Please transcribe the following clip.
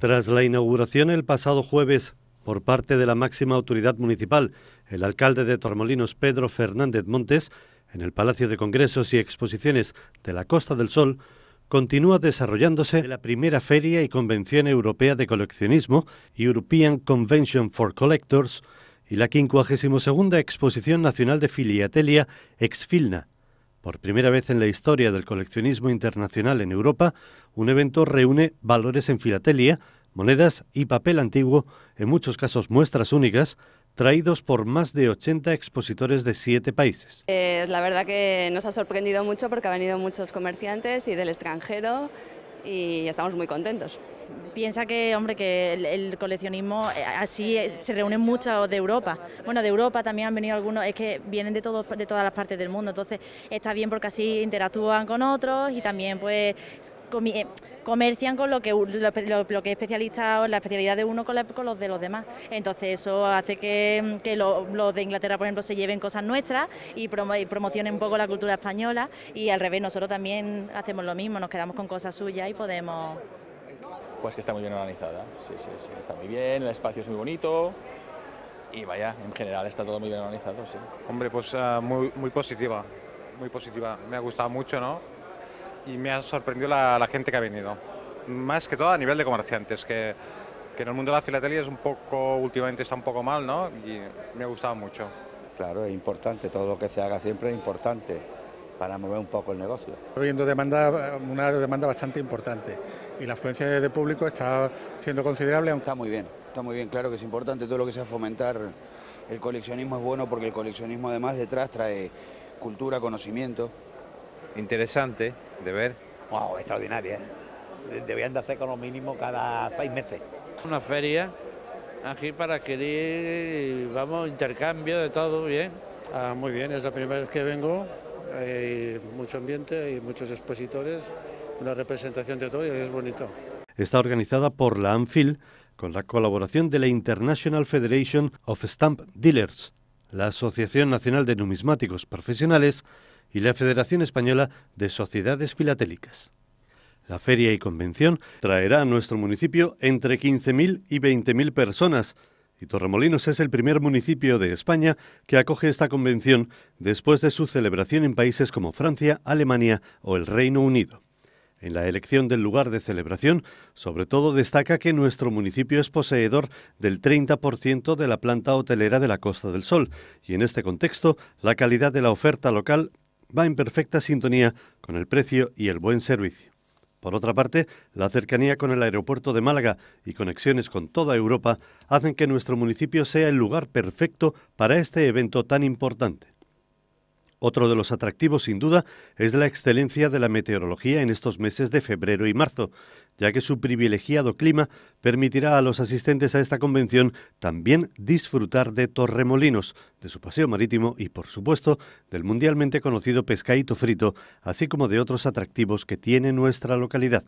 Tras la inauguración el pasado jueves por parte de la máxima autoridad municipal, el alcalde de Tormolinos, Pedro Fernández Montes, en el Palacio de Congresos y Exposiciones de la Costa del Sol, continúa desarrollándose la primera feria y convención europea de coleccionismo, European Convention for Collectors, y la 52 Exposición Nacional de Filiatelia Exfilna, por primera vez en la historia del coleccionismo internacional en Europa, un evento reúne valores en filatelia, monedas y papel antiguo, en muchos casos muestras únicas, traídos por más de 80 expositores de siete países. Eh, la verdad que nos ha sorprendido mucho porque han venido muchos comerciantes y del extranjero y estamos muy contentos. Piensa que, hombre, que el, coleccionismo eh, así eh, se reúnen muchos de Europa. Bueno, de Europa también han venido algunos, es que vienen de todos de todas las partes del mundo, entonces está bien porque así interactúan con otros y también pues eh, comercian con lo que lo, que es especialista o la especialidad de uno con, los de los demás. Entonces eso hace que, mm, los de Inglaterra, por ejemplo, se lleven cosas nuestras y, promocionen un poco la cultura española y al revés nosotros también hacemos lo mismo, nos quedamos con cosas suyas y podemos... Pues que está muy bien organizada, sí, sí, sí, está muy bien, el espacio es muy bonito y vaya, en general está todo muy bien organizado, sí. Hombre, pues ah, muy, muy positiva, muy positiva, me ha gustado mucho, ¿no? Y me ha sorprendido la, gente que ha venido, más que todo a nivel de comerciantes, que, que en el mundo de la filatelia es un poco, últimamente está un poco mal, ¿no? Y me ha gustado mucho. Claro, es importante, todo lo que se haga siempre es importante para mover un poco el negocio. Estoy viendo demanda, una demanda bastante importante y la afluencia de público está siendo considerable. Está muy bien, está muy bien, claro que es importante todo lo que sea fomentar el coleccionismo es bueno porque el coleccionismo además detrás trae cultura, conocimiento. Interesante de ver. Wow, extraordinaria. ¿eh? Debían de hacer con lo mínimo cada seis meses. Una feria aquí para adquirir, vamos, intercambio de todo, bien. Ah, muy bien, es la primera vez que vengo hay mucho ambiente, hay muchos expositores, una representación de todo y es bonito. Está organizada por la ANFIL con la colaboración de la International Federation of Stamp Dealers, la Asociación Nacional de Numismáticos Profesionales y la Federación Española de Sociedades Filatélicas. La feria y convención traerá a nuestro municipio entre 15.000 y 20.000 personas, y Torremolinos es el primer municipio de España que acoge esta convención después de su celebración en países como Francia, Alemania o el Reino Unido. En la elección del lugar de celebración, sobre todo destaca que nuestro municipio es poseedor del 30% de la planta hotelera de la Costa del Sol, y en este contexto, la calidad de la oferta local va en perfecta sintonía con el precio y el buen servicio. Por otra parte, la cercanía con el aeropuerto de Málaga y conexiones con toda Europa hacen que nuestro municipio sea el lugar perfecto para este evento tan importante. Otro de los atractivos, sin duda, es la excelencia de la meteorología en estos meses de febrero y marzo, ya que su privilegiado clima permitirá a los asistentes a esta convención también disfrutar de Torremolinos, de su paseo marítimo y, por supuesto, del mundialmente conocido pescadito frito, así como de otros atractivos que tiene nuestra localidad.